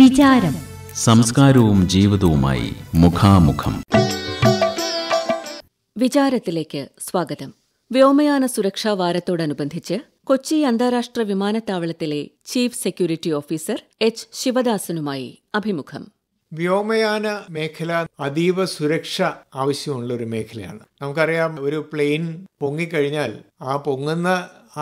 വിചാരം സംസ്കാരവും ജീവിതവുമായി മുഖാമുഖം വിചാരത്തിലേക്ക് സ്വാഗതം വ്യോമയാന സുരക്ഷാ വാരത്തോടനുബന്ധിച്ച് കൊച്ചി അന്താരാഷ്ട്ര വിമാനത്താവളത്തിലെ ചീഫ് സെക്യൂരിറ്റി ഓഫീസർ എച്ച് ശിവദാസനുമായി അഭിമുഖം വ്യോമയാന മേഖല അതീവ സുരക്ഷ ആവശ്യമുള്ള ഒരു മേഖലയാണ് നമുക്കറിയാം ഒരു പ്ലെയിൻ പൊങ്ങിക്കഴിഞ്ഞാൽ ആ പൊങ്ങുന്ന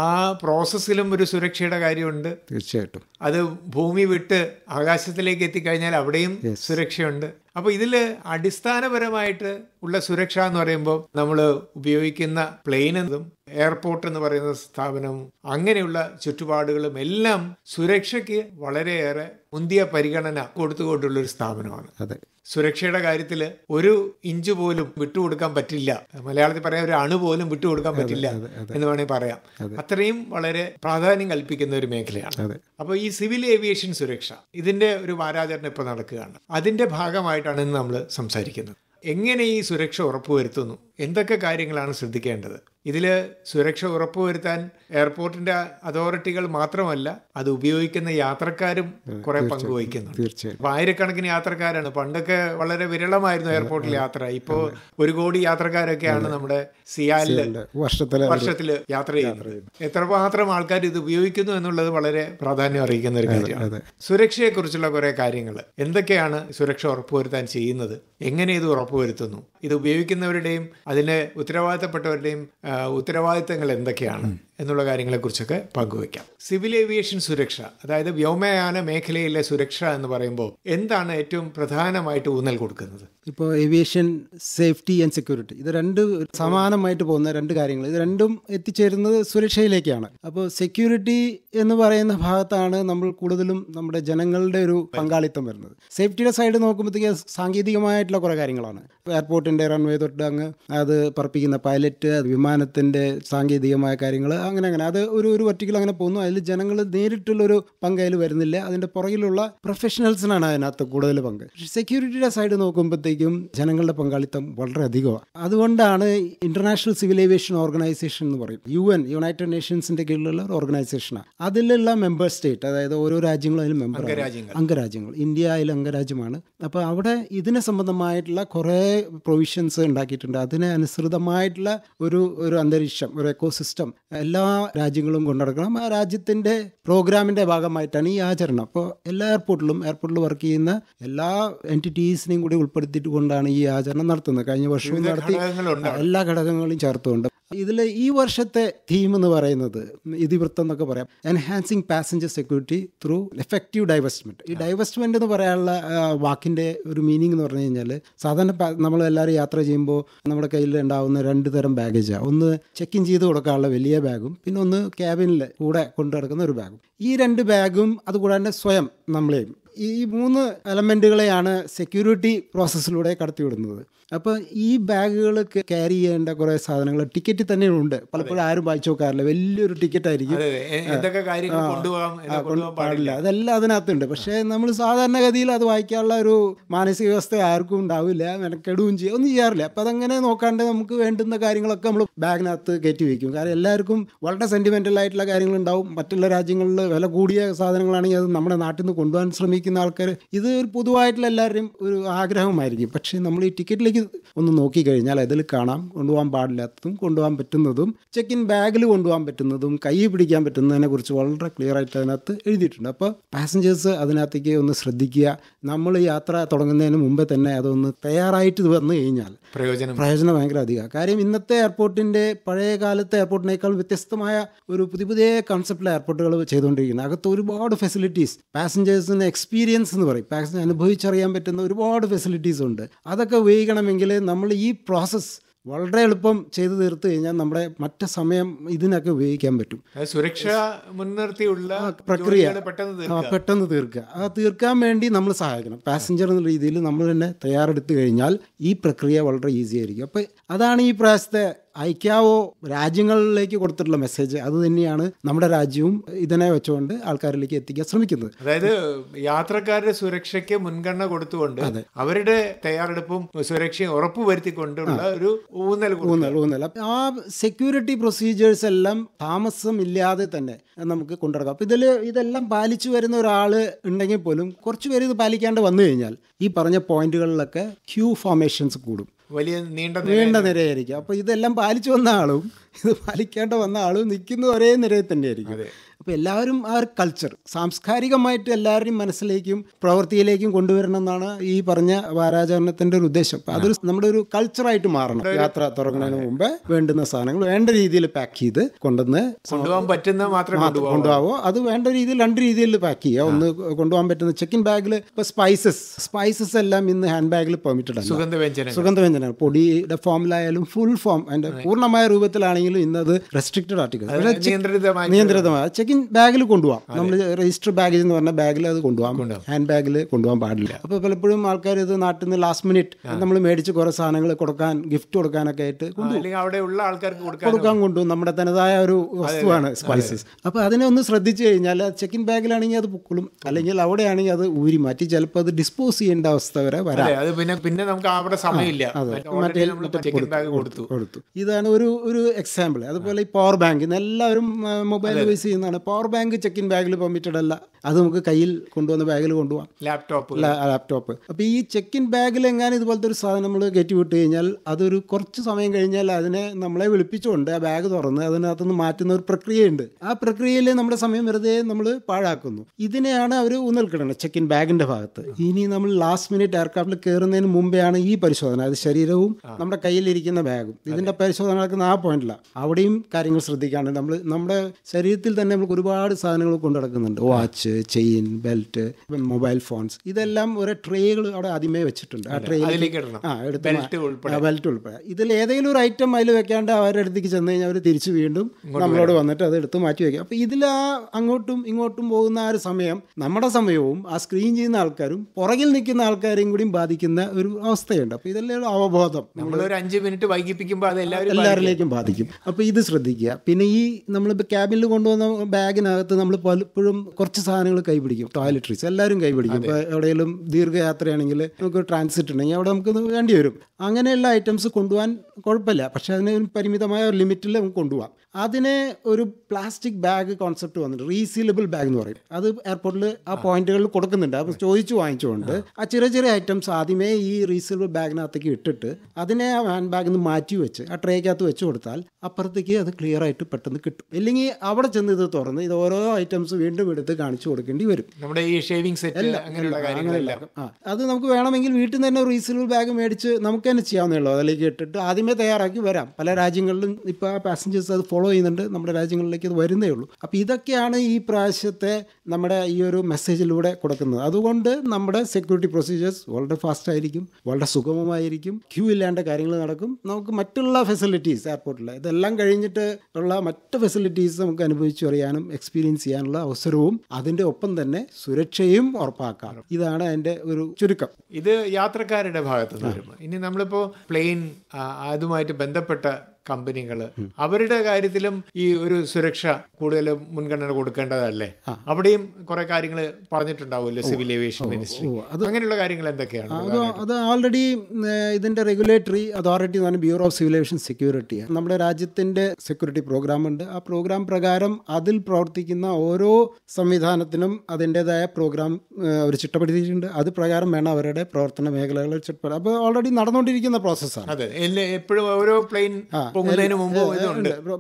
ആ പ്രോസസ്സിലും ഒരു സുരക്ഷയുടെ കാര്യമുണ്ട് തീർച്ചയായിട്ടും അത് ഭൂമി വിട്ട് ആകാശത്തിലേക്ക് എത്തിക്കഴിഞ്ഞാൽ അവിടെയും സുരക്ഷയുണ്ട് അപ്പോൾ ഇതിൽ അടിസ്ഥാനപരമായിട്ട് ഉള്ള സുരക്ഷ എന്ന് പറയുമ്പോൾ നമ്മൾ ഉപയോഗിക്കുന്ന പ്ലെയിൻ എന്നതും എയർപോർട്ട് എന്ന് പറയുന്ന സ്ഥാപനവും അങ്ങനെയുള്ള ചുറ്റുപാടുകളും എല്ലാം സുരക്ഷയ്ക്ക് വളരെയേറെ മുന്തിയ പരിഗണന കൊടുത്തുകൊണ്ടുള്ള ഒരു സ്ഥാപനമാണ് അതെ സുരക്ഷയുടെ കാര്യത്തിൽ ഒരു ഇഞ്ച് പോലും വിട്ടുകൊടുക്കാൻ പറ്റില്ല മലയാളത്തിൽ പറയാൻ ഒരു അണു പോലും വിട്ടുകൊടുക്കാൻ പറ്റില്ല എന്ന് വേണമെങ്കിൽ പറയാം അത്രയും വളരെ പ്രാധാന്യം കൽപ്പിക്കുന്ന ഒരു മേഖലയാണ് അപ്പോൾ ഈ സിവിൽ ഏവിയേഷൻ സുരക്ഷ ഇതിന്റെ ഒരു വാരാചരണം ഇപ്പോൾ നടക്കുകയാണ് അതിന്റെ ഭാഗമായിട്ട് വിശദമായിട്ടാണ് ഇന്ന് നമ്മൾ സംസാരിക്കുന്നത് എങ്ങനെ ഈ സുരക്ഷ ഉറപ്പുവരുത്തുന്നു എന്തൊക്കെ കാര്യങ്ങളാണ് ശ്രദ്ധിക്കേണ്ടത് ഇതിൽ സുരക്ഷ ഉറപ്പുവരുത്താൻ എയർപോർട്ടിന്റെ അതോറിറ്റികൾ മാത്രമല്ല അത് ഉപയോഗിക്കുന്ന യാത്രക്കാരും കുറെ പങ്കുവഹിക്കുന്നു തീർച്ചയായും ആയിരക്കണക്കിന് യാത്രക്കാരാണ് പണ്ടൊക്കെ വളരെ വിരളമായിരുന്നു എയർപോർട്ടിൽ യാത്ര ഇപ്പോ ഒരു കോടി യാത്രക്കാരൊക്കെയാണ് നമ്മുടെ സിയാലില് വർഷത്തില് വർഷത്തില് യാത്ര ചെയ്യുന്നത് എത്രമാത്രം ആൾക്കാർ ഇത് ഉപയോഗിക്കുന്നു എന്നുള്ളത് വളരെ പ്രാധാന്യം അറിയിക്കുന്ന ഒരു കാര്യമാണ് സുരക്ഷയെക്കുറിച്ചുള്ള കുറെ കാര്യങ്ങൾ എന്തൊക്കെയാണ് സുരക്ഷ ഉറപ്പുവരുത്താൻ ചെയ്യുന്നത് എങ്ങനെ ഇത് ഉറപ്പുവരുത്തുന്നു ഇത് ഉപയോഗിക്കുന്നവരുടെയും അതിന് ഉത്തരവാദിത്തപ്പെട്ടവരുടെയും ഉത്തരവാദിത്തങ്ങൾ എന്തൊക്കെയാണ് എന്നുള്ള കാര്യങ്ങളെക്കുറിച്ചൊക്കെ പങ്കുവയ്ക്കാം സിവിൽ ഏവിയേഷൻ സുരക്ഷ അതായത് വ്യോമയാന മേഖലയിലെ സുരക്ഷ എന്ന് പറയുമ്പോൾ എന്താണ് ഏറ്റവും പ്രധാനമായിട്ട് ഊന്നൽ കൊടുക്കുന്നത് ഇപ്പോൾ ഏവിയേഷൻ സേഫ്റ്റി ആൻഡ് സെക്യൂരിറ്റി ഇത് രണ്ട് സമാനമായിട്ട് പോകുന്ന രണ്ട് കാര്യങ്ങൾ ഇത് രണ്ടും എത്തിച്ചേരുന്നത് സുരക്ഷയിലേക്കാണ് അപ്പോൾ സെക്യൂരിറ്റി എന്ന് പറയുന്ന ഭാഗത്താണ് നമ്മൾ കൂടുതലും നമ്മുടെ ജനങ്ങളുടെ ഒരു പങ്കാളിത്തം വരുന്നത് സേഫ്റ്റിയുടെ സൈഡ് നോക്കുമ്പോഴത്തേക്ക് സാങ്കേതികമായിട്ടുള്ള കുറേ കാര്യങ്ങളാണ് എയർപോർട്ടിൻ്റെ റൺവേ തൊട്ട് അങ്ങ് അത് പറപ്പിക്കുന്ന പൈലറ്റ് വിമാനത്തിൻ്റെ സാങ്കേതികമായ കാര്യങ്ങൾ അങ്ങനെ അങ്ങനെ അത് ഒരു ഒരു പർട്ടിക്കുലർ അങ്ങനെ പോകുന്നു അതിൽ ജനങ്ങൾ നേരിട്ടുള്ളൊരു പങ്ക് അതിൽ വരുന്നില്ല അതിൻ്റെ പുറകിലുള്ള പ്രൊഫഷണൽസിനാണ് അതിനകത്ത് കൂടുതൽ പങ്ക് സെക്യൂരിറ്റിയുടെ സൈഡ് നോക്കുമ്പോഴത്തേക്കും ജനങ്ങളുടെ പങ്കാളിത്തം വളരെ അധികമാണ് അതുകൊണ്ടാണ് ഇന്റർനാഷണൽ സിവിൽ ഏവിയേഷൻ ഓർഗനൈസേഷൻ എന്ന് പറയും യു എൻ യുണൈറ്റഡ് നേഷൻസിന്റെ കീഴിലുള്ള ഒരു ഓർഗനൈസേഷനാണ് അതിലുള്ള മെമ്പർ സ്റ്റേറ്റ് അതായത് ഓരോ രാജ്യങ്ങളും അതിൽ മെമ്പർ അംഗരാജ്യങ്ങൾ ഇന്ത്യ അതിൽ അംഗരാജ്യമാണ് അപ്പോൾ അവിടെ ഇതിനെ സംബന്ധമായിട്ടുള്ള കുറേ പ്രൊവിഷൻസ് ഉണ്ടാക്കിയിട്ടുണ്ട് അതിനനുസൃതമായിട്ടുള്ള ഒരു ഒരു അന്തരീക്ഷം ഒരു എക്കോസിസ്റ്റം എല്ലാ രാജ്യങ്ങളും കൊണ്ടുനടക്കണം ആ രാജ്യത്തിൻ്റെ പ്രോഗ്രാമിൻ്റെ ഭാഗമായിട്ടാണ് ഈ ആചരണം അപ്പോൾ എല്ലാ എയർപോർട്ടിലും എയർപോർട്ടിൽ വർക്ക് ചെയ്യുന്ന എല്ലാ എൻറ്റിറ്റീസിനെയും കൂടി ഉൾപ്പെടുത്തിയിട്ട് കൊണ്ടാണ് ഈ ആചരണം നടത്തുന്നത് കഴിഞ്ഞ വർഷവും നടത്തി എല്ലാ ഘടകങ്ങളും ചേർത്തുകൊണ്ട് ഇതിൽ ഈ വർഷത്തെ തീം എന്ന് പറയുന്നത് ഇതിവൃത്തം എന്നൊക്കെ പറയാം enhancing passenger security through effective divestment ഈ ഡൈവേസ്റ്റ്മെൻ്റ് എന്ന് പറയാനുള്ള വാക്കിൻ്റെ ഒരു മീനിങ് എന്ന് പറഞ്ഞു കഴിഞ്ഞാൽ സാധാരണ നമ്മൾ എല്ലാവരും യാത്ര ചെയ്യുമ്പോൾ നമ്മുടെ കയ്യിൽ ഉണ്ടാകുന്ന രണ്ട് തരം ബാഗേജാണ് ഒന്ന് ചെക്ക് ഇൻ ചെയ്ത് കൊടുക്കാനുള്ള വലിയ ബാഗും പിന്നെ ഒന്ന് ക്യാബിനിൽ കൂടെ കൊണ്ടു നടക്കുന്ന ഒരു ബാഗും ഈ രണ്ട് ബാഗും അതുകൂടാതെ സ്വയം നമ്മളെയും ഈ മൂന്ന് എലമെൻറ്റുകളെയാണ് സെക്യൂരിറ്റി പ്രോസസ്സിലൂടെ കടത്തിവിടുന്നത് അപ്പോൾ ഈ ബാഗുകൾ ക്യാരി ചെയ്യേണ്ട കുറേ സാധനങ്ങൾ ടിക്കറ്റ് തന്നെ ഉണ്ട് പലപ്പോഴും ആരും വായിച്ചു നോക്കാറില്ല വലിയൊരു ടിക്കറ്റ് ആയിരിക്കും പാടില്ല അതെല്ലാം അതിനകത്തുണ്ട് പക്ഷേ നമ്മൾ സാധാരണഗതിയിൽ അത് വായിക്കാനുള്ള ഒരു മാനസിക വ്യവസ്ഥ ആർക്കും ഉണ്ടാവില്ല മെനക്കെടുകയും ചെയ്യുക ഒന്നും ചെയ്യാറില്ല അപ്പം അതങ്ങനെ നോക്കാണ്ട് നമുക്ക് വേണ്ടുന്ന കാര്യങ്ങളൊക്കെ നമ്മൾ ബാഗിനകത്ത് കയറ്റി വയ്ക്കും കാരണം എല്ലാവർക്കും വളരെ സെൻറ്റിമെൻ്റൽ ആയിട്ടുള്ള കാര്യങ്ങളുണ്ടാവും മറ്റുള്ള രാജ്യങ്ങളിൽ വില കൂടിയ സാധനങ്ങളാണെങ്കിൽ അത് നമ്മുടെ നാട്ടിൽ നിന്ന് കൊണ്ടുപോകാൻ ശ്രമിക്കുന്ന ആൾക്കാർ ഇത് ഒരു പൊതുവായിട്ടുള്ള എല്ലാവരുടെയും ഒരു ആഗ്രഹമായിരിക്കും പക്ഷേ നമ്മൾ ഈ ടിക്കറ്റിലേക്ക് ഒന്ന് നോക്കിക്കഴിഞ്ഞാൽ അതിൽ കാണാം കൊണ്ടുപോകാൻ പാടില്ലാത്തതും കൊണ്ടുപോകാൻ പറ്റുന്നതും ചെക്ക് ഇൻ ബാഗിൽ കൊണ്ടുപോകാൻ പറ്റുന്നതും കൈ പിടിക്കാൻ പറ്റുന്നതിനെ കുറിച്ച് വളരെ ക്ലിയർ ആയിട്ട് അതിനകത്ത് എഴുതിയിട്ടുണ്ട് അപ്പോൾ പാസഞ്ചേഴ്സ് അതിനകത്തേക്ക് ഒന്ന് ശ്രദ്ധിക്കുക നമ്മൾ യാത്ര തുടങ്ങുന്നതിന് മുമ്പേ തന്നെ അതൊന്ന് തയ്യാറായിട്ട് വന്നു കഴിഞ്ഞാൽ പ്രയോജനം പ്രയോജനം ഭയങ്കര അധികം കാര്യം ഇന്നത്തെ എയർപോർട്ടിൻ്റെ പഴയ കാലത്തെ എയർപോർട്ടിനേക്കാൾ വ്യത്യസ്തമായ ഒരു പുതിയ പുതിയ കൺസെപ്റ്റിലെ എയർപോർട്ടുകൾ ചെയ്തുകൊണ്ടിരിക്കുന്നത് അകത്ത് ഒരുപാട് ഫെസിലിറ്റീസ് പാസഞ്ചേഴ്സിന് എക്സ്പീരിയൻസ് എന്ന് പറയും പാസഞ്ചർ അനുഭവിച്ചറിയാൻ പറ്റുന്ന ഒരുപാട് ഫെസിലിറ്റീസ് ഉണ്ട് അതൊക്കെ ഉപയോഗിക്കണം ചെയ്യണമെങ്കിൽ നമ്മൾ ഈ പ്രോസസ്സ് വളരെ എളുപ്പം ചെയ്തു തീർത്തു കഴിഞ്ഞാൽ നമ്മുടെ മറ്റു സമയം ഇതിനൊക്കെ ഉപയോഗിക്കാൻ പറ്റും സുരക്ഷ മുൻനിർത്തിയുള്ള പ്രക്രിയ പെട്ടെന്ന് തീർക്കുക ആ തീർക്കാൻ വേണ്ടി നമ്മൾ സഹായിക്കണം പാസഞ്ചർ എന്ന രീതിയിൽ നമ്മൾ തന്നെ തയ്യാറെടുത്തു കഴിഞ്ഞാൽ ഈ പ്രക്രിയ വളരെ ഈസി ആയിരിക്കും അപ്പോൾ അതാണ് ഈ പ്രാവശ്യത്തെ അയക്കാവോ രാജ്യങ്ങളിലേക്ക് കൊടുത്തിട്ടുള്ള മെസ്സേജ് അത് തന്നെയാണ് നമ്മുടെ രാജ്യവും ഇതിനെ വെച്ചുകൊണ്ട് ആൾക്കാരിലേക്ക് എത്തിക്കാൻ ശ്രമിക്കുന്നത് അതായത് യാത്രക്കാരുടെ സുരക്ഷയ്ക്ക് മുൻഗണന കൊടുത്തുകൊണ്ട് അവരുടെ തയ്യാറെടുപ്പും സുരക്ഷയും ഉറപ്പുവരുത്തിക്കൊണ്ടുള്ള ഒരു ഊന്നൽ ഊന്നൽ ഊന്നൽ ആ സെക്യൂരിറ്റി പ്രൊസീജിയേഴ്സ് എല്ലാം താമസം ഇല്ലാതെ തന്നെ നമുക്ക് കൊണ്ടുനടക്കാം അപ്പം ഇതിൽ ഇതെല്ലാം പാലിച്ചു വരുന്ന ഒരാൾ ഉണ്ടെങ്കിൽ പോലും കുറച്ചുപേർ ഇത് പാലിക്കാണ്ട് വന്നു കഴിഞ്ഞാൽ ഈ പറഞ്ഞ പോയിന്റുകളിലൊക്കെ ക്യൂ ഫോർമേഷൻസ് കൂടും വലിയ നീണ്ട നീണ്ട നിരയായിരിക്കും അപ്പോൾ ഇതെല്ലാം പാലിച്ചു വന്ന ആളും ഇത് പാലിക്കേണ്ട വന്ന ആളും നിൽക്കുന്ന ഒരേ നിരയിൽ തന്നെ ആയിരിക്കും അപ്പോൾ എല്ലാവരും ആ ഒരു കൾച്ചർ സാംസ്കാരികമായിട്ട് എല്ലാവരുടെയും മനസ്സിലേക്കും പ്രവൃത്തിയിലേക്കും കൊണ്ടുവരണം എന്നാണ് ഈ പറഞ്ഞ വാരാചരണത്തിൻ്റെ ഒരു ഉദ്ദേശം അപ്പം അതൊരു നമ്മുടെ ഒരു കൾച്ചറായിട്ട് മാറണം യാത്ര തുടങ്ങുന്നതിന് മുമ്പ് വേണ്ടുന്ന സാധനങ്ങൾ വേണ്ട രീതിയിൽ പാക്ക് ചെയ്ത് കൊണ്ടുവന്ന് കൊണ്ടുപോകാൻ പറ്റുന്ന മാത്രമേ കൊണ്ടുപോകാവോ അത് വേണ്ട രീതിയിൽ രണ്ട് രീതിയിൽ പാക്ക് ചെയ്യുക ഒന്ന് കൊണ്ടുപോകാൻ പറ്റുന്ന ചെക്കിൻ ബാഗിൽ ഇപ്പോൾ സ്പൈസസ് സ്പൈസസ് എല്ലാം ഇന്ന് ഹാൻഡ് ബാഗിൽ പെർമിറ്റഡ് ആണ് സുഗന്ധവ്യഞ്ജനങ്ങൾ സുഗന്ധവ്യഞ്ജനങ്ങൾ പൊടിയുടെ ഫോമിലായാലും ഫുൾ ഫോം അതിൻ്റെ പൂർണ്ണമായ രൂപത്തിലാണെങ്കിലും അത് റെസ്ട്രിക്റ്റഡ് ആർട്ടിക്കൽ നിയന്ത്രിതമായ ചെക്കിൻ ഇൻ ബാഗിൽ കൊണ്ടുപോകാം നമ്മൾ രജിസ്റ്റർ ബാഗേജ് എന്ന് പറഞ്ഞ ബാഗിൽ അത് കൊണ്ടുപോകാം ഹാൻഡ് ബാഗിൽ കൊണ്ടുപോകാൻ പാടില്ല അപ്പോൾ പലപ്പോഴും ആൾക്കാർ ഇത് നാട്ടിൽ നിന്ന് ലാസ്റ്റ് മിനിറ്റ് നമ്മൾ മേടിച്ച് കുറേ സാധനങ്ങൾ കൊടുക്കാൻ ഗിഫ്റ്റ് കൊടുക്കാനൊക്കെ ആയിട്ട് അവിടെയുള്ള ആൾക്കാർക്ക് കൊടുക്കാൻ കൊണ്ടുപോകും നമ്മുടെ തനതായ ഒരു വസ്തുവാണ് സ്പൈസസ് അപ്പോൾ അതിനെ ഒന്ന് ശ്രദ്ധിച്ചു കഴിഞ്ഞാൽ ചെക്കിൻ ബാഗിലാണെങ്കിൽ അത് പൊക്കളും അല്ലെങ്കിൽ അവിടെയാണെങ്കിൽ അത് ഊരി മാറ്റി ചിലപ്പോൾ അത് ഡിസ്പോസ് ചെയ്യേണ്ട അവസ്ഥ വരെ വരാം പിന്നെ പിന്നെ നമുക്ക് അവിടെ സമയമില്ല കൊടുത്തു ഇതാണ് ഒരു ഒരു എക്സാമ്പിൾ അതുപോലെ ഈ പവർ ബാങ്ക് എല്ലാവരും മൊബൈൽ യൂസ് ചെയ്യുന്നതാണ് പവർ ബാങ്ക് ചെക്ക് ഇൻ ബാഗിൽ പെർമിറ്റഡ് അല്ല അത് നമുക്ക് കയ്യിൽ കൊണ്ടുവന്ന ബാഗിൽ കൊണ്ടുപോകാം ലാപ്ടോപ്പ് ലാപ്ടോപ്പ് അപ്പോൾ ഈ ചെക്ക് ഇൻ ബാഗിൽ എങ്ങാനും ഇതുപോലത്തെ ഒരു സാധനം നമ്മൾ കയറ്റി വിട്ട് കഴിഞ്ഞാൽ അതൊരു കുറച്ച് സമയം കഴിഞ്ഞാൽ അതിനെ നമ്മളെ വിളിപ്പിച്ചുകൊണ്ട് ആ ബാഗ് തുറന്ന് അതിനകത്തുനിന്ന് മാറ്റുന്ന ഒരു പ്രക്രിയയുണ്ട് ആ പ്രക്രിയയിൽ നമ്മുടെ സമയം വെറുതെ നമ്മൾ പാഴാക്കുന്നു ഇതിനെയാണ് അവർ ഊന്നൽ ചെക്ക് ഇൻ ബാഗിൻ്റെ ഭാഗത്ത് ഇനി നമ്മൾ ലാസ്റ്റ് മിനിറ്റ് എയർക്രാഫ്റ്റിൽ കയറുന്നതിന് മുമ്പെയാണ് ഈ പരിശോധന അത് ശരീരവും നമ്മുടെ കയ്യിലിരിക്കുന്ന ബാഗും ഇതിൻ്റെ പരിശോധന നടക്കുന്ന ആ പോയിന്റിലാണ് അവിടെയും കാര്യങ്ങൾ ശ്രദ്ധിക്കാണ്ട് നമ്മൾ നമ്മുടെ ശരീരത്തിൽ തന്നെ നമ്മൾ ഒരുപാട് സാധനങ്ങൾ കൊണ്ടു നടക്കുന്നുണ്ട് watch chain belt mobile phones ഇതെല്ലാം ഒരു ട്രേകൾ അവിടെ ആദ്യമേ വെച്ചിട്ടുണ്ട് ആ ട്രേയിലേക്ക് ആ എടുത്ത് ബെൽറ്റ് ഉൾപ്പെടെ ഇതിൽ ഏതെങ്കിലും ഒരു ഐറ്റം അതിൽ വെക്കാണ്ട് അവരുടെ അടുത്തേക്ക് ചെന്ന് കഴിഞ്ഞാൽ അവർ തിരിച്ചു വീണ്ടും നമ്മളോട് വന്നിട്ട് അത് എടുത്ത് മാറ്റി വയ്ക്കും അപ്പോൾ ഇതിൽ ആ അങ്ങോട്ടും ഇങ്ങോട്ടും പോകുന്ന ആ ഒരു സമയം നമ്മുടെ സമയവും ആ സ്ക്രീൻ ചെയ്യുന്ന ആൾക്കാരും പുറകിൽ നിൽക്കുന്ന ആൾക്കാരെയും കൂടിയും ബാധിക്കുന്ന ഒരു അവസ്ഥയുണ്ട് അപ്പോൾ ഇതെല്ലാം ഒരു അവബോധം നമ്മളൊരു അഞ്ച് മിനിറ്റ് വൈകിപ്പിക്കുമ്പോൾ അത് എല്ലാവരിലേക്കും ബാധിക്കും അപ്പോൾ ഇത് ശ്രദ്ധിക്കുക പിന്നെ ഈ നമ്മളിപ്പോൾ ക്യാബിനിൽ കൊണ്ടുവന്ന ബാഗിനകത്ത് നമ്മൾ പലപ്പോഴും കുറച്ച് സാധനങ്ങൾ കൈപിടിക്കും ടോയ്ലറ്ററീസ് എല്ലാവരും കൈപിടിക്കും ഇപ്പോൾ എവിടെയെങ്കിലും ദീർഘയാത്രയാണെങ്കിൽ നമുക്ക് ട്രാൻസിറ്റ് ഉണ്ടെങ്കിൽ അവിടെ നമുക്ക് വേണ്ടി വരും അങ്ങനെയുള്ള ഐറ്റംസ് കൊണ്ടുപോകാൻ കുഴപ്പമില്ല പക്ഷേ അതിന് പരിമിതമായ ഒരു ലിമിറ്റിൽ നമുക്ക് കൊണ്ടുപോകാം അതിനെ ഒരു പ്ലാസ്റ്റിക് ബാഗ് കോൺസെപ്റ്റ് വന്നിട്ട് റീസീലബിൾ ബാഗ് എന്ന് പറയും അത് എയർപോർട്ടിൽ ആ പോയിന്റുകളിൽ കൊടുക്കുന്നുണ്ട് അപ്പം ചോദിച്ചു വാങ്ങിച്ചുകൊണ്ട് ആ ചെറിയ ചെറിയ ഐറ്റംസ് ആദ്യമേ ഈ റീസീലബിൾ ബാഗിനകത്തേക്ക് ഇട്ടിട്ട് അതിനെ ആ ഹാൻഡ് ബാഗിൽ നിന്ന് മാറ്റി വെച്ച് ആ ട്രേക്കകത്ത് വെച്ച് കൊടുത്താൽ അപ്പുറത്തേക്ക് അത് ക്ലിയർ ആയിട്ട് പെട്ടെന്ന് കിട്ടും ഇല്ലെങ്കിൽ അവിടെ ചെന്ന് ഇത് തുറന്ന് ഇത് ഓരോ ഐറ്റംസ് വീണ്ടും എടുത്ത് കാണിച്ചു കൊടുക്കേണ്ടി വരും നമ്മുടെ ഈ ഷേവിംഗ് സെറ്റ് അങ്ങനെയുള്ള അത് നമുക്ക് വേണമെങ്കിൽ വീട്ടിൽ നിന്ന് തന്നെ റീസണബിൾ ബാഗ് മേടിച്ച് നമുക്ക് തന്നെ ചെയ്യാവുന്നേ അതിലേക്ക് ഇട്ടിട്ട് ആദ്യമേ തയ്യാറാക്കി വരാം പല രാജ്യങ്ങളിലും ഇപ്പൊ ആ പാസഞ്ചേഴ്സ് അത് ഫോളോ ചെയ്യുന്നുണ്ട് നമ്മുടെ രാജ്യങ്ങളിലേക്ക് അത് വരുന്നേ ഉള്ളൂ അപ്പൊ ഇതൊക്കെയാണ് ഈ പ്രാവശ്യത്തെ നമ്മുടെ ഈ ഒരു മെസ്സേജിലൂടെ കൊടുക്കുന്നത് അതുകൊണ്ട് നമ്മുടെ സെക്യൂരിറ്റി പ്രൊസീജിയേഴ്സ് വളരെ ഫാസ്റ്റ് ആയിരിക്കും വളരെ സുഗമമായിരിക്കും ക്യൂ ഇല്ലാണ്ട് കാര്യങ്ങൾ നടക്കും നമുക്ക് മറ്റുള്ള ഫെസിലിറ്റീസ് എയർപോർട്ടിൽ ഇതെല്ലാം കഴിഞ്ഞിട്ട് ഉള്ള മറ്റ് ഫെസിലിറ്റീസ് നമുക്ക് അനുഭവിച്ചു അറിയാൻ വേണം എക്സ്പീരിയൻസ് ചെയ്യാനുള്ള അവസരവും അതിന്റെ ഒപ്പം തന്നെ സുരക്ഷയും ഉറപ്പാക്കാറ് ഇതാണ് അതിന്റെ ഒരു ചുരുക്കം ഇത് യാത്രക്കാരുടെ ഭാഗത്ത് നിന്ന് ഇനി നമ്മളിപ്പോ പ്ലെയിൻ അതുമായിട്ട് ബന്ധപ്പെട്ട കമ്പനികൾ അവരുടെ കാര്യത്തിലും ഈ ഒരു സുരക്ഷ കൂടുതൽ മുൻഗണന കൊടുക്കേണ്ടതല്ലേ അവിടെയും കുറെ കാര്യങ്ങൾ പറഞ്ഞിട്ടുണ്ടാവുമല്ലോ സിവിൽ ഏവിയേഷൻ മിനിസ്ട്രി അങ്ങനെയുള്ള കാര്യങ്ങൾ എന്തൊക്കെയാണ് അത് ഓൾറെഡി ഇതിന്റെ റെഗുലേറ്ററി അതോറിറ്റി എന്ന് പറഞ്ഞാൽ Bureau of Civil Aviation Security നമ്മുടെ രാജ്യത്തിന്റെ സെക്യൂരിറ്റി പ്രോഗ്രാം ഉണ്ട് ആ പ്രോഗ്രാം പ്രകാരം അതിൽ പ്രവർത്തിക്കുന്ന ഓരോ സംവിധാനത്തിനും അതിൻ്റെതായ പ്രോഗ്രാം അവർ ചിട്ടപ്പെടുത്തിയിട്ടുണ്ട് അത് പ്രകാരം വേണം അവരുടെ പ്രവർത്തന മേഖലകൾ ചിട്ടപ്പെടുക അപ്പോൾ ഓൾറെഡി നടന്നുകൊണ്ടിരിക്കുന്ന പ്രോസസ്സാണ് അതെ എപ്പോഴും ഓരോ പ്ലെയിൻ പൊങ്ങുന്നതിന് മുമ്പ്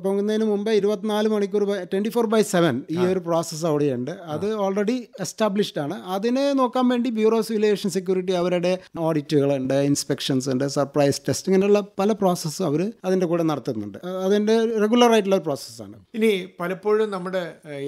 പൊങ്ങുന്നതിന് മുമ്പ് ഇരുപത്തിനാല് മണിക്കൂർ ട്വൻറ്റി ഫോർ ബൈ സെവൻ ഈ ഒരു പ്രോസസ്സ് അവിടെയുണ്ട് അത് ഓൾറെഡി എസ്റ്റാബ്ലിഷ്ഡ് ആണ് അതിനെ നോക്കാൻ വേണ്ടി ബ്യൂറോ ഓഫ് സിവിലേഷൻ സെക്യൂരിറ്റി അവരുടെ ഓഡിറ്റുകളുണ്ട് ഇൻസ്പെക്ഷൻസ് ഉണ്ട് സർപ്രൈസ് ടെസ്റ്റ് ഇങ്ങനെയുള്ള പല പ്രോസസ്സ് അവർ അതിൻ്റെ കൂടെ നടത്തുന്നുണ്ട് അതിൻ്റെ റെഗുലർ ആയിട്ടുള്ള പ്രോസസ്സാണ് ഇനി പലപ്പോഴും നമ്മുടെ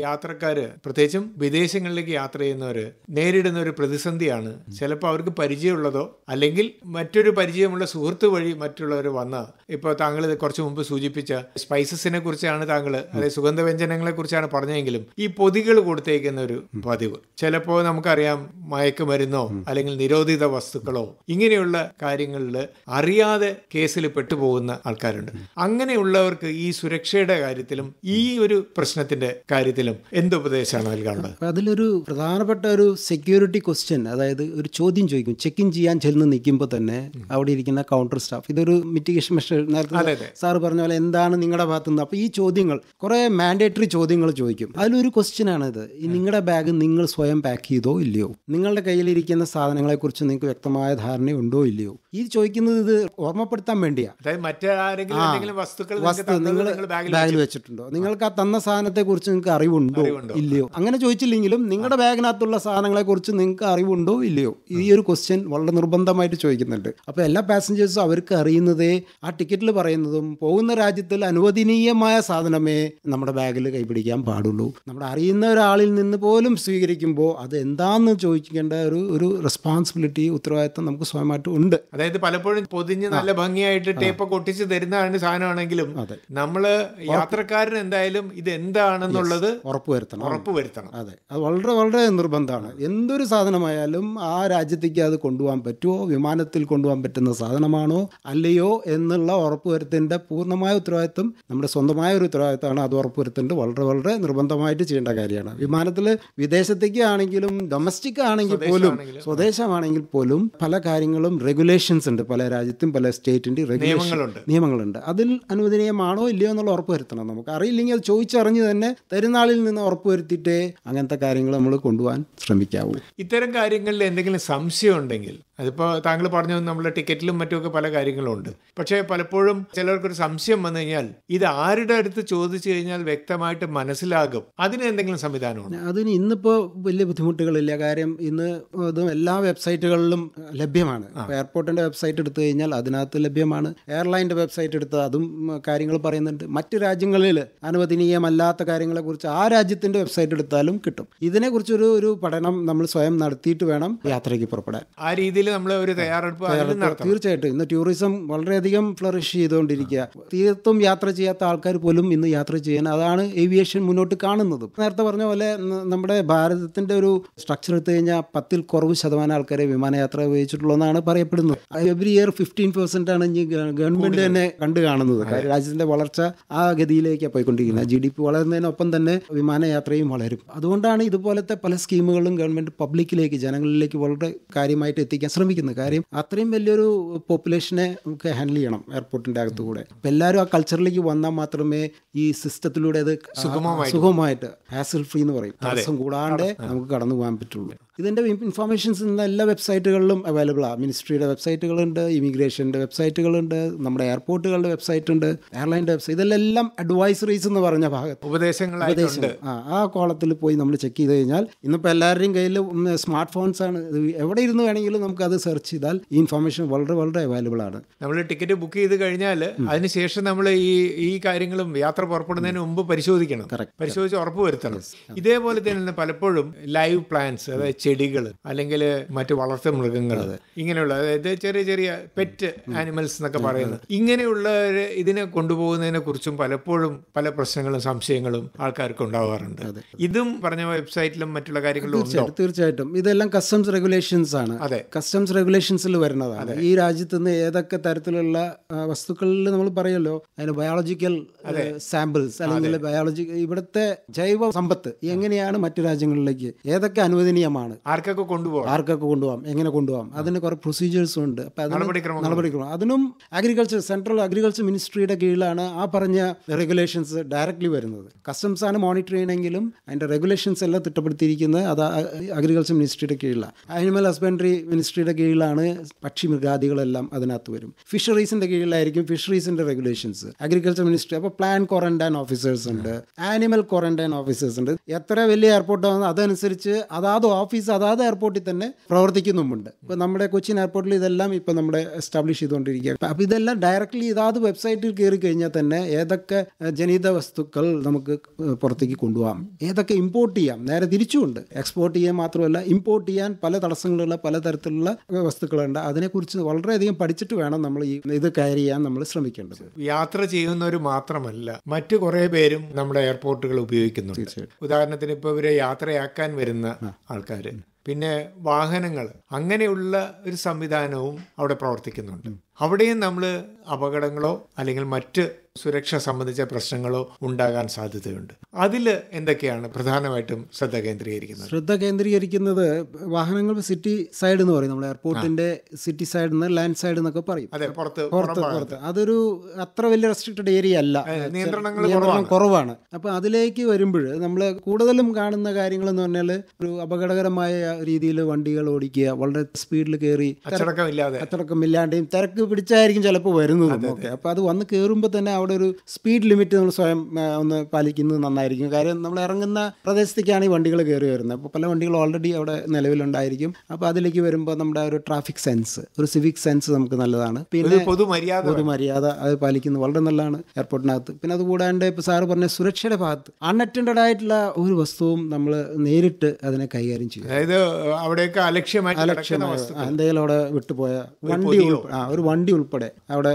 യാത്രക്കാർ പ്രത്യേകിച്ചും വിദേശങ്ങളിലേക്ക് യാത്ര ചെയ്യുന്നവർ നേരിടുന്ന ഒരു പ്രതിസന്ധിയാണ് ചിലപ്പോൾ അവർക്ക് പരിചയമുള്ളതോ അല്ലെങ്കിൽ മറ്റൊരു പരിചയമുള്ള സുഹൃത്ത് വഴി മറ്റുള്ളവർ വന്ന് ഇപ്പോൾ താങ്കൾ ഇത് കുറച്ച് കുറച്ച് മുമ്പ് സൂചിപ്പിച്ച സ്പൈസസിനെ കുറിച്ചാണ് താങ്കൾ അതായത് സുഗന്ധവ്യഞ്ജനങ്ങളെ കുറിച്ചാണ് പറഞ്ഞതെങ്കിലും ഈ പൊതികൾ കൊടുത്തേക്കുന്ന ഒരു പതിവ് ചിലപ്പോൾ നമുക്കറിയാം മയക്കുമരുന്നോ അല്ലെങ്കിൽ നിരോധിത വസ്തുക്കളോ ഇങ്ങനെയുള്ള കാര്യങ്ങളിൽ അറിയാതെ കേസിൽ പെട്ടുപോകുന്ന ആൾക്കാരുണ്ട് അങ്ങനെയുള്ളവർക്ക് ഈ സുരക്ഷയുടെ കാര്യത്തിലും ഈ ഒരു പ്രശ്നത്തിന്റെ കാര്യത്തിലും എന്തുപദേശമാണ് നൽകാനുള്ളത് അതിലൊരു പ്രധാനപ്പെട്ട ഒരു സെക്യൂരിറ്റി ക്വസ്റ്റ്യൻ അതായത് ഒരു ചോദ്യം ചോദിക്കും ചെക്ക് ഇൻ ചെയ്യാൻ ചെന്ന് നിൽക്കുമ്പോൾ തന്നെ അവിടെ ഇരിക്കുന്ന കൗണ്ടർ സ്റ്റാഫ് ഇതൊരു മിറ്റിഗേഷൻ മെഷർ നേരത്തെ സാറ് പറഞ്ഞ പോലെ എന്താണ് നിങ്ങളുടെ ഭാഗത്ത് നിന്ന് അപ്പോൾ ഈ ചോദ്യങ്ങൾ കുറേ മാൻഡേറ്ററി ചോദ്യങ്ങൾ ചോദിക്കും അതിലൊരു ക്വസ്റ്റ്യനാണിത് നിങ്ങളുടെ ബാഗ് നിങ്ങൾ സ്വയം പാക്ക് ചെയ്തോ ഇല്ലയോ നിങ്ങളുടെ കയ്യിലിരിക്കുന്ന സാധനങ്ങളെക്കുറിച്ച് നിങ്ങൾക്ക് വ്യക്തമായ ധാരണയുണ്ടോ ഇല്ലയോ ഈ ചോദിക്കുന്നത് ഇത് ഓർമ്മപ്പെടുത്താൻ വേണ്ടിയാണ് വസ്തു നിങ്ങൾ ബാഗിൽ വെച്ചിട്ടുണ്ടോ നിങ്ങൾക്ക് ആ തന്ന സാധനത്തെക്കുറിച്ച് നിങ്ങൾക്ക് അറിവുണ്ടോ ഇല്ലയോ അങ്ങനെ ചോദിച്ചില്ലെങ്കിലും നിങ്ങളുടെ ബാഗിനകത്തുള്ള സാധനങ്ങളെക്കുറിച്ച് നിങ്ങൾക്ക് അറിവുണ്ടോ ഇല്ലയോ ഈ ഒരു ക്വസ്റ്റ്യൻ വളരെ നിർബന്ധമായിട്ട് ചോദിക്കുന്നുണ്ട് അപ്പോൾ എല്ലാ പാസഞ്ചേഴ്സും അവർക്ക് അറിയുന്നതേ ആ ടിക്കറ്റിൽ പറയുന്നതും പോകുന്ന രാജ്യത്തിൽ അനുവദനീയമായ സാധനമേ നമ്മുടെ ബാഗിൽ കൈപിടിക്കാൻ പാടുള്ളൂ നമ്മുടെ അറിയുന്ന ഒരാളിൽ നിന്ന് പോലും സ്വീകരിക്കുമ്പോൾ അത് എന്താന്ന് ചോദിക്കേണ്ട ഒരു ഒരു റെസ്പോൺസിബിലിറ്റി ഉത്തരവാദിത്തം നമുക്ക് സ്വയമായിട്ട് ഉണ്ട് അതായത് പലപ്പോഴും പൊതിഞ്ഞ് നല്ല ഭംഗിയായിട്ട് ടേപ്പ് കൊട്ടിച്ച് തരുന്നതാണ് സാധനമാണെങ്കിലും നമ്മള് യാത്രക്കാരൻ എന്തായാലും ഇത് എന്താണെന്നുള്ളത് ഉറപ്പുവരുത്തണം ഉറപ്പുവരുത്തണം അതെ അത് വളരെ വളരെ നിർബന്ധമാണ് എന്തൊരു സാധനമായാലും ആ രാജ്യത്തേക്ക് അത് കൊണ്ടുപോകാൻ പറ്റുമോ വിമാനത്തിൽ കൊണ്ടുപോകാൻ പറ്റുന്ന സാധനമാണോ അല്ലയോ എന്നുള്ള ഉറപ്പുവരുത്തേണ്ട നമ്മുടെ പൂർണ്ണമായ ഉത്തരവാദിത്വം നമ്മുടെ സ്വന്തമായ ഒരു ഉത്തരവാദിത്തമാണ് അത് ഉറപ്പുവരുത്തേണ്ടത് വളരെ വളരെ നിർബന്ധമായിട്ട് ചെയ്യേണ്ട കാര്യമാണ് വിമാനത്തിൽ വിദേശത്തേക്ക് ആണെങ്കിലും ഡൊമസ്റ്റിക് ആണെങ്കിൽ പോലും സ്വദേശമാണെങ്കിൽ പോലും പല കാര്യങ്ങളും റെഗുലേഷൻസ് ഉണ്ട് പല രാജ്യത്തും പല സ്റ്റേറ്റിൻ്റെ റെഗുലേഷൻ നിയമങ്ങളുണ്ട് അതിൽ അനുവദനീയമാണോ ഇല്ലയോ എന്നുള്ള ഉറപ്പ് വരുത്തണം നമുക്ക് അറിയില്ലെങ്കിൽ അത് ചോദിച്ചറിഞ്ഞ് തന്നെ തരുന്നാളിൽ നിന്ന് ഉറപ്പ് വരുത്തിയിട്ടേ അങ്ങനത്തെ കാര്യങ്ങൾ നമ്മൾ കൊണ്ടുപോകാൻ ശ്രമിക്കാവൂ ഇത്തരം കാര്യങ്ങളിൽ എന്തെങ്കിലും സംശയം ഉണ്ടെങ്കിൽ അതിപ്പോൾ താങ്കൾ പറഞ്ഞു നമ്മുടെ ടിക്കറ്റിലും മറ്റുമൊക്കെ പല കാര്യങ്ങളുണ്ട് പക്ഷേ പലപ്പോഴും ചിലർക്കൊരു സംശയം വന്നു കഴിഞ്ഞാൽ ഇത് ആരുടെ അടുത്ത് ചോദിച്ചു കഴിഞ്ഞാൽ വ്യക്തമായിട്ട് മനസ്സിലാകും അതിന് എന്തെങ്കിലും സംവിധാനമുണ്ട് അതിന് ഇന്നിപ്പോൾ വലിയ ബുദ്ധിമുട്ടുകളില്ല കാര്യം ഇന്ന് ഇത് എല്ലാ വെബ്സൈറ്റുകളിലും ലഭ്യമാണ് എയർപോർട്ടിൻ്റെ വെബ്സൈറ്റ് എടുത്തു കഴിഞ്ഞാൽ അതിനകത്ത് ലഭ്യമാണ് എയർലൈൻ്റെ വെബ്സൈറ്റ് എടുത്ത് അതും കാര്യങ്ങൾ പറയുന്നുണ്ട് മറ്റു രാജ്യങ്ങളിൽ അനുവദനീയമല്ലാത്ത കാര്യങ്ങളെക്കുറിച്ച് ആ രാജ്യത്തിൻ്റെ വെബ്സൈറ്റ് എടുത്താലും കിട്ടും ഇതിനെക്കുറിച്ചൊരു ഒരു പഠനം നമ്മൾ സ്വയം നടത്തിയിട്ട് വേണം യാത്രയ്ക്ക് പുറപ്പെടാൻ ആ രീതിയിൽ നമ്മൾ ഒരു തയ്യാറെടുപ്പ് തീർച്ചയായിട്ടും ഇന്ന് ടൂറിസം വളരെയധികം ഫ്ലറിഷ് ചെയ്തുകൊണ്ടിരിക്കുക തീർത്തും യാത്ര ചെയ്യാത്ത ആൾക്കാർ പോലും ഇന്ന് യാത്ര ചെയ്യാൻ അതാണ് ഏവിയേഷൻ മുന്നോട്ട് കാണുന്നത് നേരത്തെ പറഞ്ഞ പോലെ നമ്മുടെ ഭാരതത്തിന്റെ ഒരു സ്ട്രക്ചർ എടുത്തു കഴിഞ്ഞാൽ പത്തിൽ കുറവ് ശതമാനം ആൾക്കാരെ വിമാനയാത്ര ഉപയോഗിച്ചിട്ടുള്ളതെന്നാണ് പറയപ്പെടുന്നത് എവറി ഇയർ ഫിഫ്റ്റീൻ പെർസെന്റ് ആണ് ഇനി ഗവൺമെന്റ് തന്നെ കണ്ടു കാണുന്നത് രാജ്യത്തിന്റെ വളർച്ച ആ ഗതിയിലേക്കാണ് പോയിക്കൊണ്ടിരിക്കുന്നത് ജി ഡി പി വളരുന്നതിനൊപ്പം തന്നെ വിമാനയാത്രയും വളരും അതുകൊണ്ടാണ് ഇതുപോലത്തെ പല സ്കീമുകളും ഗവൺമെന്റ് പബ്ലിക്കിലേക്ക് ജനങ്ങളിലേക്ക് വളരെ കാര്യമായിട്ട് എത്തിക്കാൻ ശ്രമിക്കുന്നത് കാര്യം അത്രയും വലിയൊരു പോപ്പുലേഷനെ നമുക്ക് ഹാൻഡിൽ ചെയ്യണം എയർപോർട്ടിന്റെ അകത്തു കൂടെ അപ്പൊ എല്ലാവരും ആ കൾച്ചറിലേക്ക് വന്നാൽ മാത്രമേ ഈ സിസ്റ്റത്തിലൂടെ അത് സുഖമായിട്ട് ഹാസൽ ഫ്രീ എന്ന് പറയും തടസ്സം കൂടാണ്ട് നമുക്ക് കടന്നു പോകാൻ പറ്റുള്ളൂ ഇതിൻ്റെ ഇൻഫർമേഷൻസ് ഇന്ന് എല്ലാ വെബ്സൈറ്റുകളിലും അവൈലബിളാണ് മിനിസ്ട്രിയുടെ വെബ്സൈറ്റുകളുണ്ട് ഇമിഗ്രേഷൻ്റെ വെബ്സൈറ്റുകളുണ്ട് നമ്മുടെ എയർപോർട്ടുകളുടെ വെബ്സൈറ്റ് ഉണ്ട് എയർലൈൻ്റെ വെബ്സൈറ്റ് ഇതിലെല്ലാം അഡ്വൈസറീസ് എന്ന് പറഞ്ഞ ഭാഗത്ത് ഉപദേശങ്ങൾ ഉപദേശം ആ ആ കോളത്തിൽ പോയി നമ്മൾ ചെക്ക് ചെയ്ത് കഴിഞ്ഞാൽ ഇന്നിപ്പോൾ എല്ലാവരുടെയും കയ്യിൽ സ്മാർട്ട് ഫോൺസ് ആണ് എവിടെ ഇരുന്ന് വേണമെങ്കിലും നമുക്കത് സെർച്ച് ചെയ്താൽ ഈ ഇൻഫർമേഷൻ വളരെ വളരെ അവൈലബിൾ ആണ് നമ്മൾ ടിക്കറ്റ് ബുക്ക് ചെയ്ത് കഴിഞ്ഞാൽ അതിനുശേഷം നമ്മൾ ഈ ഈ കാര്യങ്ങളും യാത്ര പുറപ്പെടുന്നതിന് മുമ്പ് പരിശോധിക്കണം പരിശോധിച്ച് ഉറപ്പ് വരുത്തണം ഇതേപോലെ തന്നെ പലപ്പോഴും ലൈവ് പ്ലാൻസ് അതായത് ചെടികൾ അല്ലെങ്കിൽ മറ്റ് വളർത്തു മൃഗങ്ങൾ ഇങ്ങനെയുള്ള അതായത് ചെറിയ ചെറിയ പെറ്റ് ആനിമൽസ് എന്നൊക്കെ പറയുന്നത് ഇങ്ങനെയുള്ള ഇതിനെ കൊണ്ടുപോകുന്നതിനെ കുറിച്ചും പലപ്പോഴും പല പ്രശ്നങ്ങളും സംശയങ്ങളും ആൾക്കാർക്ക് ഉണ്ടാവാറുണ്ട് ഇതും പറഞ്ഞ വെബ്സൈറ്റിലും മറ്റുള്ള കാര്യങ്ങളിലും തീർച്ചയായിട്ടും ഇതെല്ലാം കസ്റ്റംസ് റെഗുലേഷൻസ് ആണ് അതെ കസ്റ്റംസ് റെഗുലേഷൻസിൽ വരുന്നതാണ് ഈ രാജ്യത്ത് നിന്ന് ഏതൊക്കെ തരത്തിലുള്ള വസ്തുക്കളിൽ നമ്മൾ പറയല്ലോ അതിന് ബയോളജിക്കൽ സാമ്പിൾസ് അല്ലെങ്കിൽ ബയോളജി ഇവിടുത്തെ ജൈവ സമ്പത്ത് എങ്ങനെയാണ് മറ്റു രാജ്യങ്ങളിലേക്ക് ഏതൊക്കെ അനുവദനീയമാണ് ആർക്കൊക്കെ കൊണ്ടുപോകാം ആർക്കൊക്കെ കൊണ്ടുപോകാം എങ്ങനെ കൊണ്ടുപോകാം അതിന് കുറേ പ്രൊസീജിയേഴ്സും ഉണ്ട് അപ്പം നടപടിക്രമം അതിനും അഗ്രികൾച്ചർ സെൻട്രൽ അഗ്രികൾച്ചർ മിനിസ്ട്രിയുടെ കീഴിലാണ് ആ പറഞ്ഞ റെഗുലേഷൻസ് ഡയറക്റ്റ്ലി വരുന്നത് കസ്റ്റംസ് ആണ് മോണിറ്റർ ചെയ്യണമെങ്കിലും അതിൻ്റെ റെഗുലേഷൻസ് എല്ലാം തിട്ടപ്പെടുത്തിയിരിക്കുന്നത് അത് അഗ്രികൾച്ചർ മിനിസ്ട്രിയുടെ കീഴിലാണ് ആനിമൽ ഹസ്ബൻഡറി മിനിസ്ട്രിയുടെ കീഴിലാണ് പക്ഷി മൃഗാദികളെല്ലാം അതിനകത്ത് വരും ഫിഷറീസിൻ്റെ കീഴിലായിരിക്കും ഫിഷറീസിൻ്റെ റെഗുലേഷൻസ് അഗ്രികൾച്ചർ മിനിസ്ട്രി അപ്പോൾ പ്ലാൻ ക്വാറന്റൈൻ ഓഫീസേഴ്സ് ഉണ്ട് ആനിമൽ ക്വാറന്റൈൻ ഓഫീസേഴ്സ് ഉണ്ട് എത്ര വലിയ എയർപോർട്ടാണെന്ന് അതനുസരിച്ച് അതാത് ഓഫീസ് ഓഫീസ് അതാത് എയർപോർട്ടിൽ തന്നെ പ്രവർത്തിക്കുന്നുമുണ്ട് ഇപ്പോൾ നമ്മുടെ കൊച്ചിൻ എയർപോർട്ടിൽ ഇതെല്ലാം ഇപ്പോൾ നമ്മുടെ എസ്റ്റാബ്ലിഷ് ചെയ്തുകൊണ്ടിരിക്കുക അപ്പോൾ ഇതെല്ലാം ഡയറക്റ്റ്ലി ഇതാത് വെബ്സൈറ്റിൽ കയറി കഴിഞ്ഞാൽ തന്നെ ഏതൊക്കെ ജനിത വസ്തുക്കൾ നമുക്ക് പുറത്തേക്ക് കൊണ്ടുപോകാം ഏതൊക്കെ ഇമ്പോർട്ട് ചെയ്യാം നേരെ തിരിച്ചുമുണ്ട് എക്സ്പോർട്ട് ചെയ്യാൻ മാത്രമല്ല ഇമ്പോർട്ട് ചെയ്യാൻ പല തടസ്സങ്ങളുള്ള പലതരത്തിലുള്ള വസ്തുക്കളുണ്ട് അതിനെക്കുറിച്ച് വളരെയധികം പഠിച്ചിട്ട് വേണം നമ്മൾ ഈ ഇത് കയറി ചെയ്യാൻ നമ്മൾ ശ്രമിക്കേണ്ടത് യാത്ര ചെയ്യുന്നവർ മാത്രമല്ല മറ്റു കുറേ പേരും നമ്മുടെ എയർപോർട്ടുകൾ ഉപയോഗിക്കുന്നുണ്ട് ഉദാഹരണത്തിന് ഇപ്പോൾ ഇവരെ യാത്രയാക്കാൻ വരുന്ന ആൾക്കാർ in. പിന്നെ വാഹനങ്ങൾ അങ്ങനെയുള്ള ഒരു സംവിധാനവും അവിടെ പ്രവർത്തിക്കുന്നുണ്ട് അവിടെയും നമ്മൾ അപകടങ്ങളോ അല്ലെങ്കിൽ മറ്റ് സുരക്ഷ സംബന്ധിച്ച പ്രശ്നങ്ങളോ ഉണ്ടാകാൻ സാധ്യതയുണ്ട് അതിൽ എന്തൊക്കെയാണ് പ്രധാനമായിട്ടും ശ്രദ്ധ കേന്ദ്രീകരിക്കുന്നത് ശ്രദ്ധ കേന്ദ്രീകരിക്കുന്നത് വാഹനങ്ങൾ സിറ്റി സൈഡ് എന്ന് പറയും നമ്മൾ എയർപോർട്ടിന്റെ സിറ്റി സൈഡ് നിന്ന് ലാൻഡ് സൈഡ് എന്നൊക്കെ പറയും പുറത്ത് പുറത്ത് അതൊരു അത്ര വലിയ റെസ്ട്രിക്റ്റഡ് ഏരിയ അല്ല നിയന്ത്രണങ്ങൾ കുറവാണ് അപ്പൊ അതിലേക്ക് വരുമ്പോൾ നമ്മൾ കൂടുതലും കാണുന്ന കാര്യങ്ങൾ എന്ന് പറഞ്ഞാൽ ഒരു അപകടകരമായ രീതിയിൽ വണ്ടികൾ ഓടിക്കുക വളരെ സ്പീഡിൽ കയറി അച്ചടക്കമില്ലാതെ തിരക്ക് പിടിച്ചായിരിക്കും ചിലപ്പോൾ വരുന്നത് ഓക്കെ അപ്പോൾ അത് വന്ന് കയറുമ്പോൾ തന്നെ അവിടെ ഒരു സ്പീഡ് ലിമിറ്റ് നമ്മൾ സ്വയം ഒന്ന് പാലിക്കുന്നത് നന്നായിരിക്കും കാര്യം നമ്മൾ ഇറങ്ങുന്ന പ്രദേശത്തേക്കാണ് ഈ വണ്ടികൾ കയറി വരുന്നത് അപ്പോൾ പല വണ്ടികൾ ഓൾറെഡി അവിടെ നിലവിലുണ്ടായിരിക്കും അപ്പോൾ അതിലേക്ക് വരുമ്പോൾ നമ്മുടെ ഒരു ട്രാഫിക് സെൻസ് ഒരു സിവിക് സെൻസ് നമുക്ക് നല്ലതാണ് പിന്നെ പൊതുമര്യാദ പൊതുമര്യാദ അത് പാലിക്കുന്നത് വളരെ നല്ലതാണ് എയർപോർട്ടിനകത്ത് പിന്നെ അതുകൂടാണ്ട് ഇപ്പോൾ സാറ് പറഞ്ഞ സുരക്ഷയുടെ ഭാഗത്ത് അൺഅറ്റൻഡഡ് ആയിട്ടുള്ള ഒരു വസ്തുവും നമ്മൾ നേരിട്ട് അതിനെ കൈകാര്യം ചെയ്യും അതായത് അവിടെയൊക്കെ അലക്ഷ്യമായി എന്തെങ്കിലും അവിടെ വിട്ടുപോയ വണ്ടി ആ ഒരു വണ്ടി ഉൾപ്പെടെ അവിടെ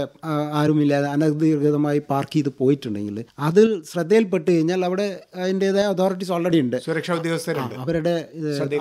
ആരുമില്ലാതെ അനധികൃതമായി പാർക്ക് ചെയ്ത് പോയിട്ടുണ്ടെങ്കിൽ അതിൽ ശ്രദ്ധയിൽപ്പെട്ട് കഴിഞ്ഞാൽ അവിടെ അതിൻ്റെതായ അതോറിറ്റീസ് ഓൾറെഡി ഉണ്ട് സുരക്ഷാ ഉദ്യോഗസ്ഥരുണ്ട് അവരുടെ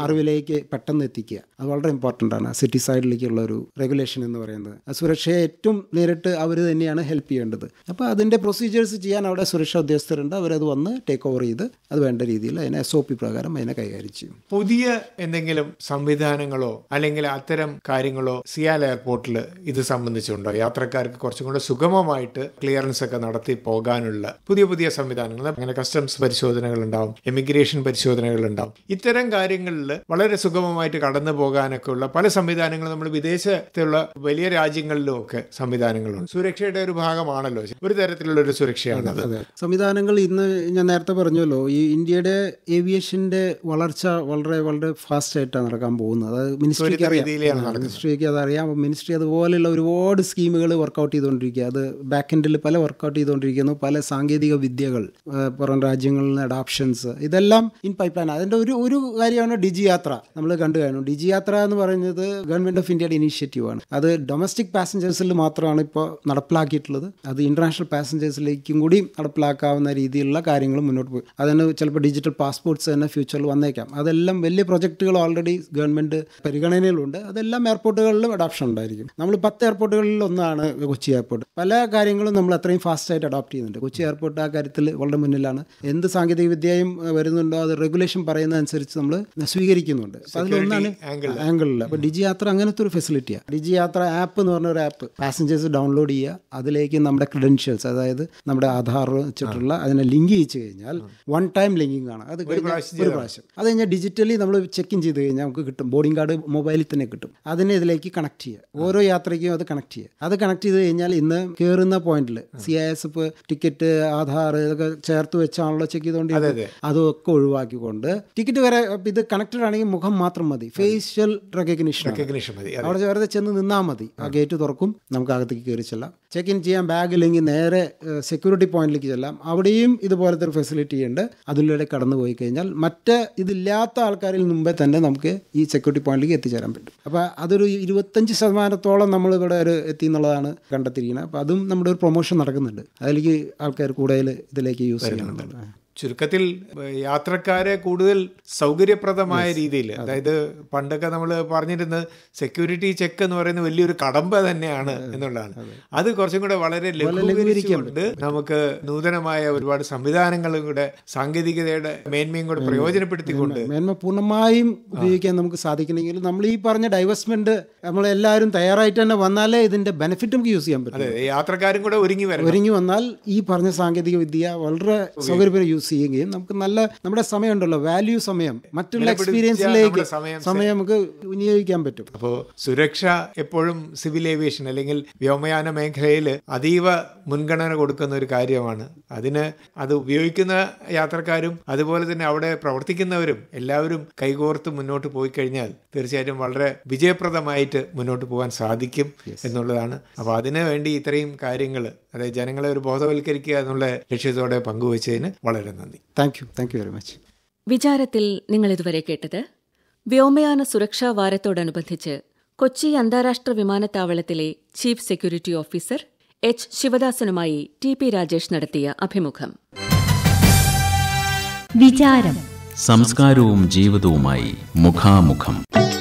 അറിവിലേക്ക് പെട്ടെന്ന് എത്തിക്കുക അത് വളരെ ഇമ്പോർട്ടൻ്റ് ആണ് സിറ്റി സൈഡിലേക്കുള്ള ഒരു റെഗുലേഷൻ എന്ന് പറയുന്നത് സുരക്ഷയെ ഏറ്റവും നേരിട്ട് അവർ തന്നെയാണ് ഹെൽപ്പ് ചെയ്യേണ്ടത് അപ്പോൾ അതിൻ്റെ പ്രൊസീജിയേഴ്സ് ചെയ്യാൻ അവിടെ സുരക്ഷാ ഉദ്യോഗസ്ഥരുണ്ട് അവരത് വന്ന് ടേക്ക് ഓവർ ചെയ്ത് അത് വേണ്ട രീതിയിൽ അതിനെ എസ് ഒ പി പ്രകാരം അതിനെ കൈകാര്യം ചെയ്യും പുതിയ എന്തെങ്കിലും സംവിധാനങ്ങളോ അല്ലെങ്കിൽ അത്തരം കാര്യങ്ങളോ സിയാൽ എയർപോർട്ടിൽ ഇത് സംബന്ധിച്ചുണ്ടോ യാത്രക്കാർക്ക് കുറച്ചും കൂടെ സുഗമമായിട്ട് ക്ലിയറൻസ് ഒക്കെ നടത്തി പോകാനുള്ള പുതിയ പുതിയ സംവിധാനങ്ങൾ അങ്ങനെ കസ്റ്റംസ് പരിശോധനകൾ ഉണ്ടാവും എമിഗ്രേഷൻ പരിശോധനകൾ ഉണ്ടാവും ഇത്തരം കാര്യങ്ങളിൽ വളരെ സുഗമമായിട്ട് കടന്നു പോകാനൊക്കെ ഉള്ള പല സംവിധാനങ്ങളും നമ്മൾ വിദേശത്തുള്ള വലിയ രാജ്യങ്ങളിലും ഒക്കെ സംവിധാനങ്ങളുണ്ട് സുരക്ഷയുടെ ഒരു ഭാഗമാണല്ലോ ഒരു തരത്തിലുള്ള ഒരു സുരക്ഷയാണ് സംവിധാനങ്ങൾ ഇന്ന് ഞാൻ നേരത്തെ പറഞ്ഞല്ലോ ഈ ഇന്ത്യയുടെ ഏവിയേഷന്റെ വളർച്ച വളരെ വളരെ ഫാസ്റ്റ് ബ്രോഡ്കാസ്റ്റ് ആയിട്ടാണ് നടക്കാൻ പോകുന്നത് അതായത് മിനിസ്ട്രിക്ക് അറിയാം മിനിസ്ട്രിക്ക് അതറിയാം അപ്പോൾ മിനിസ്ട്രി അതുപോലെയുള്ള ഒരുപാട് സ്കീമുകൾ വർക്കൗട്ട് ചെയ്തുകൊണ്ടിരിക്കുക അത് ബാക്ക് എൻഡിൽ പല വർക്കൗട്ട് ചെയ്തുകൊണ്ടിരിക്കുന്നു പല സാങ്കേതിക വിദ്യകൾ പുറം രാജ്യങ്ങളിൽ നിന്ന് അഡാപ്ഷൻസ് ഇതെല്ലാം ഇൻ പൈപ്പ് ലൈൻ അതിൻ്റെ ഒരു ഒരു കാര്യമാണ് ഡിജി യാത്ര നമ്മൾ കണ്ടു കഴിഞ്ഞു ഡിജി യാത്ര എന്ന് പറയുന്നത് ഗവൺമെൻറ് ഓഫ് ഇന്ത്യയുടെ ഇനീഷ്യേറ്റീവാണ് അത് ഡൊമസ്റ്റിക് പാസഞ്ചേഴ്സിൽ മാത്രമാണ് ഇപ്പോൾ നടപ്പിലാക്കിയിട്ടുള്ളത് അത് ഇൻ്റർനാഷണൽ പാസഞ്ചേഴ്സിലേക്കും കൂടി നടപ്പിലാക്കാവുന്ന രീതിയിലുള്ള കാര്യങ്ങൾ മുന്നോട്ട് പോയി അതിന് ചിലപ്പോൾ ഡിജിറ്റൽ പാസ്പോർട്ട്സ് തന്നെ ഫ്യൂച്ചറിൽ വന്നേക്കാം അതെല്ലാം വലിയ പ്രൊജക്ടുകൾ ഓൾറെഡി ഗവൺമെൻറ് പരിഗണനയിലുണ്ട് അതെല്ലാം എയർപോർട്ടുകളിലും അഡോപ്ഷൻ ഉണ്ടായിരിക്കും നമ്മൾ പത്ത് എയർപോർട്ടുകളിൽ ഒന്നാണ് കൊച്ചി എയർപോർട്ട് പല കാര്യങ്ങളും നമ്മൾ അത്രയും ഫാസ്റ്റായിട്ട് അഡോപ്റ്റ് ചെയ്യുന്നുണ്ട് കൊച്ചി എയർപോർട്ട് ആ കാര്യത്തിൽ വളരെ മുന്നിലാണ് എന്ത് സാങ്കേതിക വിദ്യയും വരുന്നുണ്ടോ അത് റെഗുലേഷൻ പറയുന്നതനുസരിച്ച് നമ്മൾ സ്വീകരിക്കുന്നുണ്ട് അതിലൊന്നാണ് ആംഗിളിൽ അപ്പോൾ ഡിജി യാത്ര അങ്ങനത്തെ ഒരു ഫെസിലിറ്റിയാണ് ഡിജി യാത്ര ആപ്പ് എന്ന് പറഞ്ഞ ഒരു ആപ്പ് പാസഞ്ചേഴ്സ് ഡൗൺലോഡ് ചെയ്യുക അതിലേക്ക് നമ്മുടെ ക്രെഡൻഷ്യൽസ് അതായത് നമ്മുടെ ആധാർ വെച്ചിട്ടുള്ള അതിനെ ലിങ്ക് ചെയ്ത് കഴിഞ്ഞാൽ വൺ ടൈം ലിങ്കിങ് ആണ് അത് ഒരു പ്രാവശ്യം അത് കഴിഞ്ഞാൽ ഡിജിറ്റലി നമ്മൾ ചെക്ക് ഇൻ ചെയ്ത് കഴിഞ്ഞാൽ നമുക്ക് കിട്ടും ബോർഡിംഗ് കാർഡ് മൊബൈലിൽ തന്നെ കിട്ടും അതിനെ ഇതിലേക്ക് കണക്ട് ചെയ്യുക ഓരോ യാത്രയ്ക്കും അത് കണക്ട് ചെയ്യുക അത് കണക്ട് ചെയ്ത് കഴിഞ്ഞാൽ ഇന്ന് കയറുന്ന പോയിന്റിൽ C I S F ticket Aadhaar ഇതൊക്കെ ചേർത്ത് വെച്ചാണല്ലോ ചെക്ക് ചെയ്തുകൊണ്ട് അതൊക്കെ ഒഴിവാക്കിക്കൊണ്ട് ടിക്കറ്റ് വരെ ഇത് കണക്റ്റഡ് ആണെങ്കിൽ മുഖം മാത്രം മതി ഫേഷ്യൽ റെക്കഗ്നിഷൻ റെക്കഗ്നിഷൻ മതി അവിടെ വെറുതെ ചെന്ന് നിന്നാൽ മതി ആ ഗേറ്റ് തുറക്കും നമുക്ക് അകത്തേക്ക് കയറി ചെല്ലാം ചെക്ക് ഇൻ ചെയ്യാൻ ബാഗ് ഇല്ലെങ്കിൽ നേരെ സെക്യൂരിറ്റി പോയിന്റിലേക്ക് ചെല്ലാം അവിടെയും ഇതുപോലത്തെ ഒരു ഫെസിലിറ്റി ഉണ്ട് അതിലൂടെ കടന്നു പോയി കഴിഞ്ഞാൽ മറ്റ് ഇതില്ലാത്ത ആൾക്കാരിൽ മുമ്പേ തന്നെ നമുക്ക് ഈ സെക്യൂരിറ്റി പോയിന്റിലേക്ക് എത്തിച്ചേരാൻ പറ്റും അപ്പോൾ അതൊരു ഇരുപത്തഞ്ച് ശതമാനത്തോളം നമ്മൾ ഇവിടെ ഒരു എത്തി എന്നുള്ളതാണ് കണ്ടെത്തിയിരിക്കുന്നത് അപ്പോൾ അതും നമ്മുടെ ഒരു പ്രൊമോഷൻ നടക്കുന്നുണ്ട് അതിലേക്ക് ആൾക്കാർ കൂടുതൽ ഇതിലേക്ക് യൂസ് ചെയ്യുന്നുണ്ട് ചുരുക്കത്തിൽ യാത്രക്കാരെ കൂടുതൽ സൗകര്യപ്രദമായ രീതിയിൽ അതായത് പണ്ടൊക്കെ നമ്മൾ പറഞ്ഞിരുന്നത് സെക്യൂരിറ്റി ചെക്ക് എന്ന് പറയുന്ന വലിയൊരു കടമ്പ തന്നെയാണ് എന്നുള്ളതാണ് അത് കുറച്ചും കൂടെ വളരെ ലഘൂകരിച്ചുകൊണ്ട് നമുക്ക് നൂതനമായ ഒരുപാട് സംവിധാനങ്ങളും കൂടെ സാങ്കേതികതയുടെ മേന്മയും കൂടെ പ്രയോജനപ്പെടുത്തിക്കൊണ്ട് മേന്മ പൂർണ്ണമായും ഉപയോഗിക്കാൻ നമുക്ക് സാധിക്കണമെങ്കിൽ നമ്മൾ ഈ പറഞ്ഞ ഡൈവേഴ്സ്മെന്റ് നമ്മൾ എല്ലാവരും തയ്യാറായിട്ട് തന്നെ വന്നാലേ ഇതിന്റെ ബെനിഫിറ്റ് നമുക്ക് യൂസ് ചെയ്യാൻ പറ്റും യാത്രക്കാരും കൂടെ ഒരുങ്ങി വരും ഒരുങ്ങി വന്നാൽ ഈ പറഞ്ഞ സാങ്കേതിക വിദ്യ വളരെ സൗകര്യപ്രദം യൂസ് ചെയ്യുകയും നമുക്ക് നല്ല നമ്മുടെ സമയമുണ്ടല്ലോ വാല്യൂ സമയം മറ്റുള്ള എക്സ്പീരിയൻസിലേക്ക് സമയം നമുക്ക് വിനിയോഗിക്കാൻ പറ്റും അപ്പോൾ സുരക്ഷ എപ്പോഴും സിവിൽ ഏവിയേഷൻ അല്ലെങ്കിൽ വ്യോമയാന മേഖലയിൽ അതീവ മുൻഗണന കൊടുക്കുന്ന ഒരു കാര്യമാണ് അതിന് അത് ഉപയോഗിക്കുന്ന യാത്രക്കാരും അതുപോലെ തന്നെ അവിടെ പ്രവർത്തിക്കുന്നവരും എല്ലാവരും കൈകോർത്ത് മുന്നോട്ട് പോയി കഴിഞ്ഞാൽ തീർച്ചയായിട്ടും വളരെ വിജയപ്രദമായിട്ട് മുന്നോട്ട് പോകാൻ സാധിക്കും എന്നുള്ളതാണ് അപ്പോൾ അതിനു വേണ്ടി ഇത്രയും കാര്യങ്ങൾ അതായത് ജനങ്ങളെ ഒരു ബോധവൽക്കരിക്കുക എന്നുള്ള ലക്ഷ്യത്തോടെ പങ്കുവച്ചതിന് വളരെ വളരെ നന്ദി thank you thank you very much വിചാരത്തിൽ നിങ്ങൾ ഇതുവരെ കേട്ടത് വ്യോമയാന സുരക്ഷാ വാരത്തോടനുബന്ധിച്ച് കൊച്ചി അന്താരാഷ്ട്ര വിമാനത്താവളത്തിലെ ചീഫ് സെക്യൂരിറ്റി ഓഫീസർ എച്ച് ശിവദാസനുമായി ടി പി രാജേഷ് നടത്തിയ അഭിമുഖം സംസ്കാരവും ജീവിതവുമായി മുഖാമുഖം